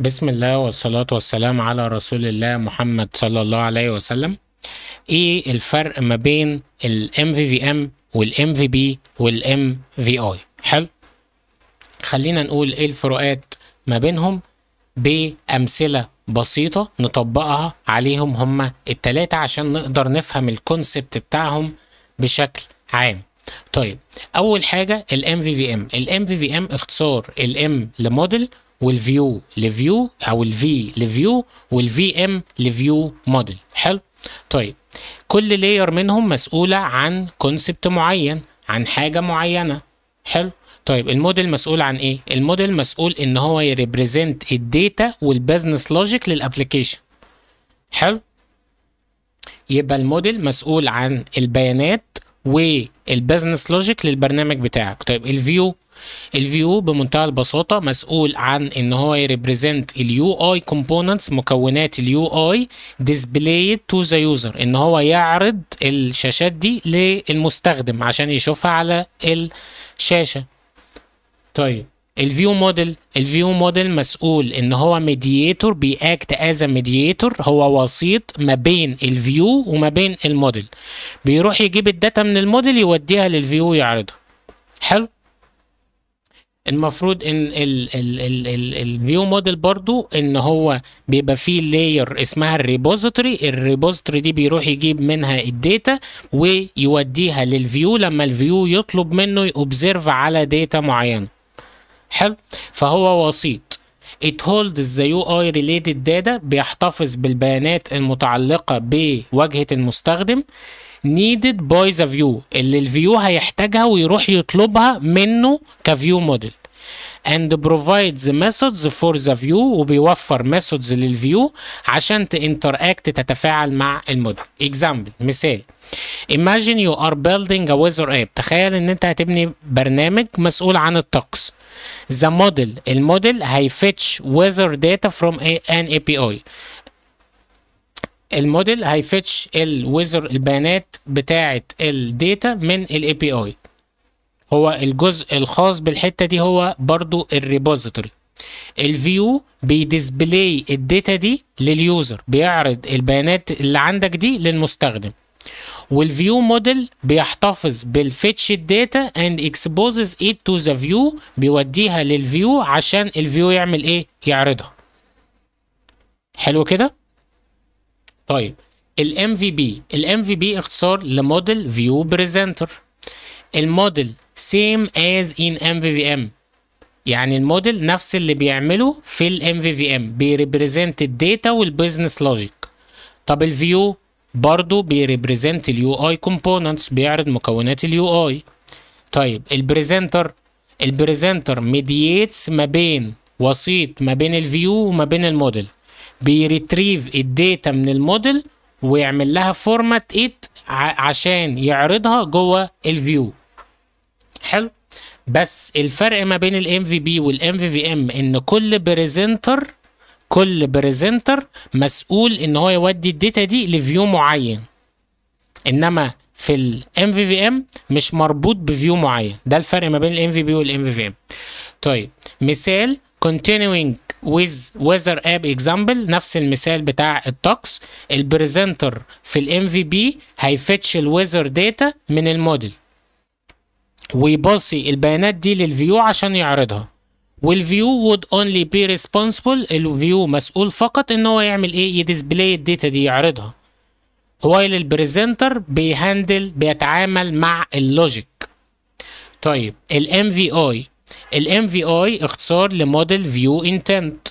بسم الله والصلاة والسلام على رسول الله محمد صلى الله عليه وسلم ايه الفرق ما بين الـ MVVM والـ MVB والـ MVI حلو خلينا نقول ايه الفروقات ما بينهم بأمثلة بسيطة نطبقها عليهم هما التلاتة عشان نقدر نفهم الكونسبت بتاعهم بشكل عام طيب أول حاجة الـ MVVM الـ MVVM اختصار الـ M لموديل والفيو لفيو او الفي لفيو والفي ام لفيو موديل حلو طيب كل لاير منهم مسؤوله عن كونسبت معين عن حاجه معينه حلو طيب الموديل مسؤول عن ايه الموديل مسؤول ان هو يريبريزنت الداتا والبزنس لوجيك للابلكيشن حلو يبقى الموديل مسؤول عن البيانات والبزنس لوجيك للبرنامج بتاعك طيب الفيو الفيو بمنتهى البساطه مسؤول عن ان هو يريبريزنت اليو اي كومبوننتس مكونات اليو اي ديسبلاي تو ذا يوزر ان هو يعرض الشاشات دي للمستخدم عشان يشوفها على الشاشه طيب الفيو موديل الفيو موديل مسؤول ان هو ميدييتور بياكت از ميدييتور هو وسيط ما بين الفيو وما بين الموديل بيروح يجيب الداتا من الموديل يوديها للفيو يعرضها حلو المفروض ان الفيو موديل برضو ان هو بيبقى فيه لاير اسمها الريبوزيتوري الريبوزيتوري دي بيروح يجيب منها الداتا ويوديها للفيو لما الفيو يطلب منه يوبزرف على داتا معينه حلو فهو وسيط it holds the UI related data بيحتفظ بالبيانات المتعلقة بواجهة المستخدم needed by the view اللي الفيو هيحتاجها ويروح يطلبها منه كفيو موديل and provides methods for the view وبيوفر methods للفيو عشان تinteract تتفاعل مع الموديل example مثال imagine you are building a weather app تخيل ان انت هتبني برنامج مسؤول عن الطقس the model الموديل هيفتش weather data from an API الموديل هيفتش الويزر البيانات بتاعه الداتا من الاي بي اي هو الجزء الخاص بالحته دي هو برضو الريبوزيتوري الفيو بيديسبلاي الداتا دي لليوزر بيعرض البيانات اللي عندك دي للمستخدم والفيو موديل بيحتفظ بالفيتش الداتا اند اكسبوزز ات تو ذا فيو بيوديها للفيو عشان الفيو يعمل ايه يعرضها حلو كده طيب الام MVP بي MVP اختصار لموديل فيو بريزنتر الموديل سيم از ان MVVM يعني الموديل نفس اللي بيعمله في الام MVVM في بيريبريزنت الداتا والبيزنس لوجيك طب الفيو برضو بيريبريزنت اليو اي كومبوننتس بيعرض مكونات اليو اي طيب البريزنتر البريزنتر ميدييتس ما بين وسيط ما بين الفيو وما بين الموديل بيريتريف الداتا من الموديل ويعمل لها فورمات ات عشان يعرضها جوه الفيو حلو بس الفرق ما بين الام في بي والام في في ام ان كل بريزنتر كل بريزنتر مسؤول ان هو يودي الداتا دي لفيو معين انما في الام في في ام مش مربوط بفيو معين ده الفرق ما بين الام في بي والام في في ام طيب مثال continuing with weather app example نفس المثال بتاع التوكس البريزنتر في ال MVP هيفتش ال weather data من الموديل ويباصي البيانات دي للفيو عشان يعرضها والفيو would only be responsible الفيو مسؤول فقط ان هو يعمل ايه يديسبلاي الداتا دي يعرضها وايل البريزنتر بيهندل بيتعامل مع اللوجيك طيب الام في اي ال MVI اختصار لموديل فيو انتنت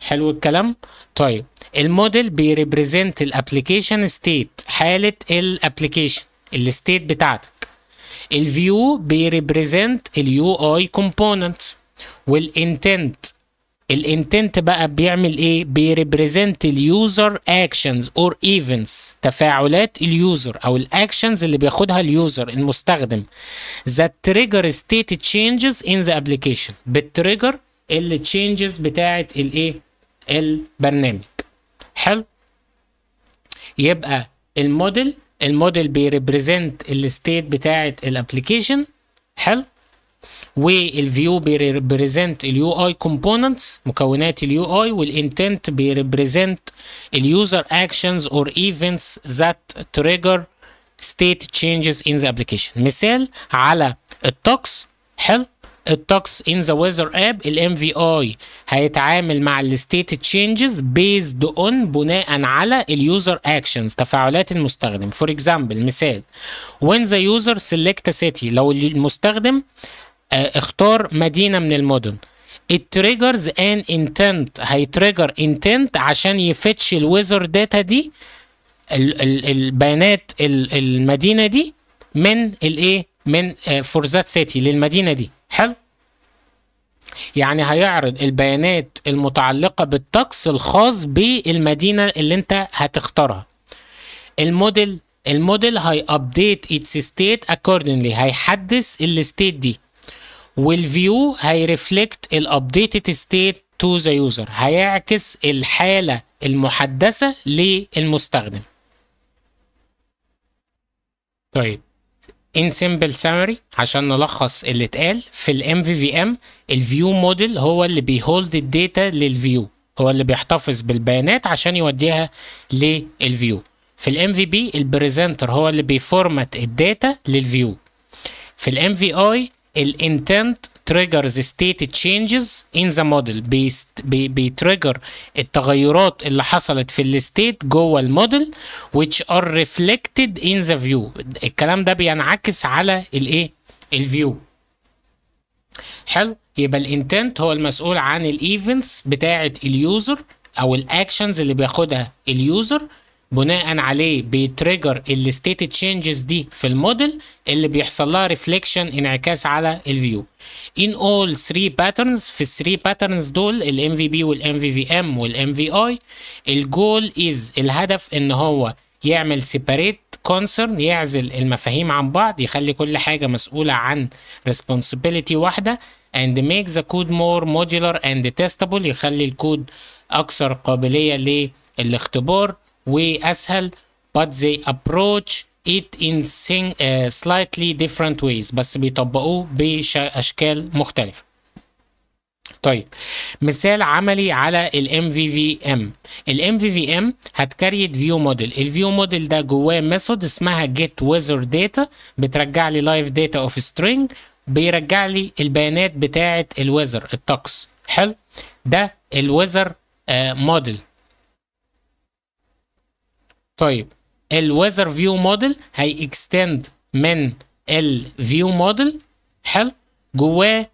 حلو الكلام طيب الموديل بيريبريزنت الابلكيشن ستيت حالة الابلكيشن الستيت بتاعتك الفيو بيريبريزنت اليو اي كومبوننت والانتنت الانتنت بقى بيعمل ايه بيريبريزنت اليوزر اكشنز اور ايفنتس تفاعلات اليوزر او الاكشنز اللي بياخدها اليوزر المستخدم ذات تريجر ستيت تشينجز ان ذا ابلكيشن بالتريجر التشينجز بتاعه الايه البرنامج حلو يبقى الموديل الموديل بيريبريزنت الستيت بتاعه الابلكيشن حلو والفيو بيريبريزنت اليو اي كومبوننتس مكونات اليو اي والانتنت بيريبريزنت اليوزر اكشنز اور ايفنتس ذات تريجر state changes in the application مثال على التوكس حلو التوكس in the weather app في MVI هيتعامل مع الستيت changes based on بناء على اليوزر actions تفاعلات المستخدم فور اكزامبل مثال when the user select a city لو المستخدم آه، اختار مدينه من المدن التريجرز ان انتنت هيتريجر انتنت عشان يفتش الويزر داتا دي ال ال البيانات ال المدينه دي من الايه من فور ذات سيتي للمدينه دي حلو يعني هيعرض البيانات المتعلقه بالطقس الخاص بالمدينه اللي انت هتختارها الموديل الموديل هيابديت اتس ستيت اكوردنلي هيحدث الستيت دي والفيو هيرفلكت الابديتد ستيت تو ذا يوزر هيعكس الحاله المحدثه للمستخدم طيب ان سمبل سامري عشان نلخص اللي اتقال في الام في في ام الفيو موديل هو اللي بيهولد الداتا للفيو هو اللي بيحتفظ بالبيانات عشان يوديها للفيو في الام في بي البريزنتر هو اللي بيفورمات الداتا للفيو في الام في اي الانتنت تريجرز ستيت تشينجز ان ذا موديل بيتريجر التغيرات اللي حصلت في الستيت جوه الموديل which are reflected in the view الكلام ده بينعكس على الايه الفيو حلو يبقى الانتنت هو المسؤول عن الايفنتس بتاعه اليوزر او الاكشنز اللي بياخدها اليوزر بناء عليه بيتريجر الستيت تشينجز دي في الموديل اللي بيحصل لها ريفليكشن انعكاس على الفيو ان اول 3 باترنز في ال 3 باترنز دول ال MVP وال MVVM وال MVI الجول از الهدف ان هو يعمل سيبريت كونسرن يعزل المفاهيم عن بعض يخلي كل حاجة مسؤولة عن ريسبونسبيلتي واحدة اند ميك ذا كود مور مودولار اند تيستابل يخلي الكود أكثر قابلية للاختبار واسهل but they approach it in sing, uh, slightly different ways بس بيطبقوه باشكال مختلفه طيب مثال عملي على ال MVVM ال MVVM هتكريت فيو موديل الفيو موديل ده جواه ميثود اسمها get weather data بترجع لي لايف داتا اوف string بيرجع لي البيانات بتاعه الويذر الطقس حلو ده الويذر موديل طيب الويذر فيو موديل extend من الفيو موديل حلو جواه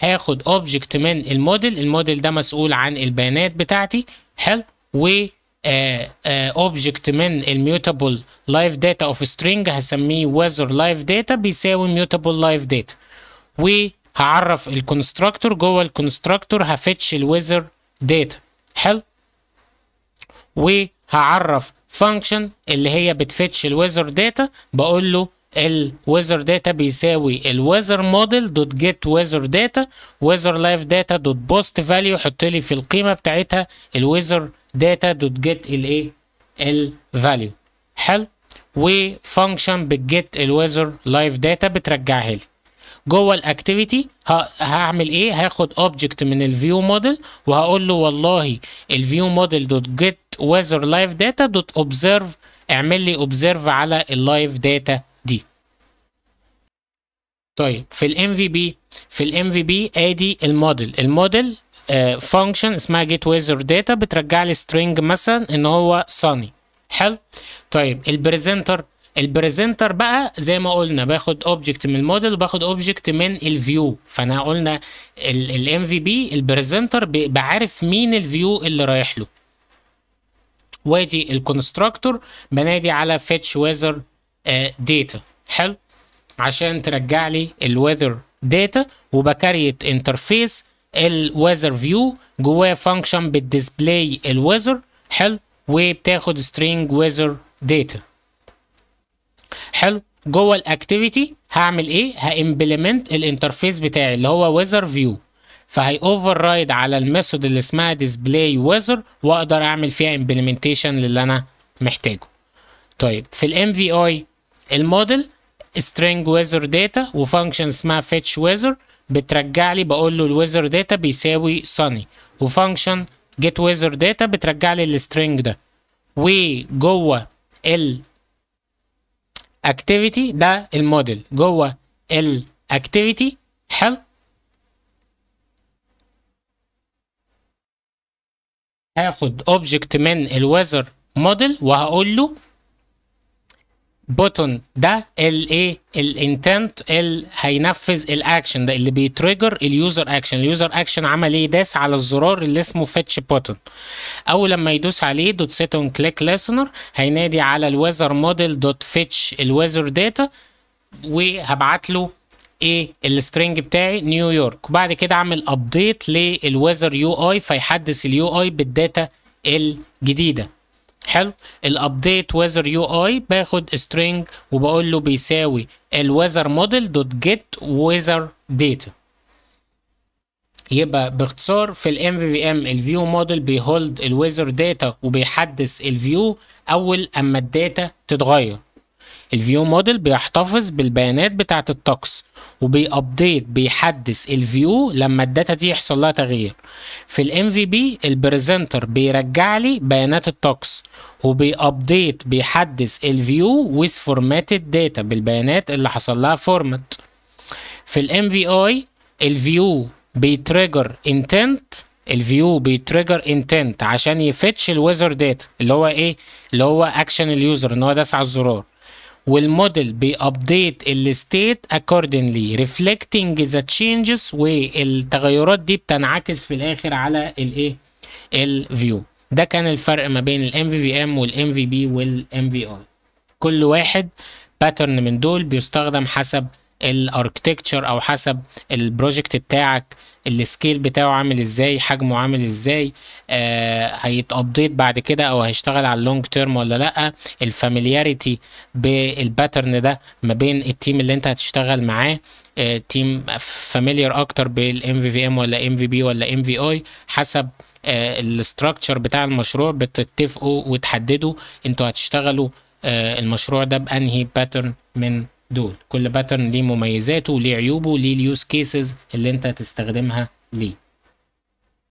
هاخد اوبجكت من الموديل الموديل ده مسؤول عن البيانات بتاعتي حلو و اوبجكت آه، آه، من الميوتابل لايف داتا اوف سترينج هسميه weather لايف داتا بيساوي ميوتابل لايف داتا وهعرف الكونستراكتور جوه الكونستراكتور هفتش weather داتا حلو وهعرف فانكشن اللي هي بتفتش الويزر داتا بقول له الويزر داتا بيساوي الويزر موديل دوت جيت ويزر داتا ويزر لايف داتا دوت بوست فاليو حط لي في القيمه بتاعتها الويزر داتا دوت جيت الايه الفاليو حلو وفانكشن بتجيت الويزر لايف داتا بترجعها لي جوه الاكتيفيتي هعمل ايه هاخد اوبجكت من الفيو موديل وهقول له والله الفيو موديل دوت جيت weather live data دوت observe اعمل لي observe على اللايف داتا دي طيب في الام في في الام MVP ادي الموديل الموديل فانكشن اسمها get weather data بترجع لي string مثلا ان هو sunny حلو طيب البريزنتر البريزنتر بقى زي ما قلنا باخد اوبجكت من الموديل وباخد اوبجكت من الفيو فانا قلنا الام في بي البريزنتر بعرف مين الفيو اللي رايح له وادي الكونستراكتور بنادي على fetch weather آه، data حلو عشان ترجع لي الويذر داتا وبكريت انترفيس الويذر فيو جواه فانكشن بالديسبلاي الويذر حلو وبتاخد سترينج ويذر داتا حلو جوه الاكتيفيتي هعمل ايه هامبلمنت الانترفيس بتاعي اللي هو ويذر فيو فهي اوفر رايد على الميثود اللي اسمها ديسبلاي weather واقدر اعمل فيها امبلمنتيشن للي انا محتاجه طيب في الام في اي الموديل string weather data وفانكشن اسمها fetch weather بترجع لي بقول له الويزر داتا بيساوي sunny وفانكشن get weather data بترجع لي السترينج ده وجوه ال activity ده الموديل جوه ال activity حلو هاخد اوبجكت من الويذر موديل وهقول له بوتون ده الايه الانتنت اللي هينفذ الاكشن ده اللي بيتريجر اليوزر اكشن اليوزر اكشن عمل ايه داس على الزرار اللي اسمه فيتش بوتون اول لما يدوس عليه دوت سيت اون كليك ليسنر هينادي على الويذر موديل دوت فيتش الويذر داتا وهبعت له ايه السترنج بتاعي نيويورك وبعد كده اعمل ابديت للويذر يو اي فيحدث اليو اي بالداتا الجديده حلو الابديت ويذر يو اي باخد سترنج وبقول له بيساوي الويذر موديل دوت جيت ويذر داتا يبقى باختصار في ال MVVM ال View Model موديل بيهولد Weather داتا وبيحدث الفيو اول اما الداتا تتغير الفيو موديل بيحتفظ بالبيانات بتاعه الطقس وبيابديت بيحدث الفيو لما الداتا دي يحصل لها تغيير في الام في بي البريزنتر بيرجع لي بيانات الطقس وبيابديت بيحدث الفيو ويز فورماتد داتا بالبيانات اللي حصل لها فورمات في الام في اي الفيو بيتريجر انتنت الفيو بيتريجر انتنت عشان يفتش الويزر داتا اللي هو ايه اللي هو اكشن اليوزر ان هو داس على الزرار والموديل بيابديت الستيت accordingly reflecting the changes والتغيرات دي بتنعكس في الاخر على الايه الفيو ده كان الفرق ما بين الام في في ام والام في بي والام في اي كل واحد باترن من دول بيستخدم حسب الاركتكتشر او حسب البروجكت بتاعك السكيل بتاعه عامل ازاي حجمه عامل ازاي آه هيتابديت بعد كده او هيشتغل على اللونج تيرم ولا لا الفاميلياريتي بالباترن ده ما بين التيم اللي انت هتشتغل معاه آه تيم فاميليار اكتر بالام في في ام ولا ام في بي ولا ام في اي حسب آه الاستراكشر بتاع المشروع بتتفقوا وتحددوا انتوا هتشتغلوا آه، المشروع ده بانهي باترن من دول كل باترن ليه مميزاته وليه عيوبه ليه اليوز كيسز اللي انت هتستخدمها ليه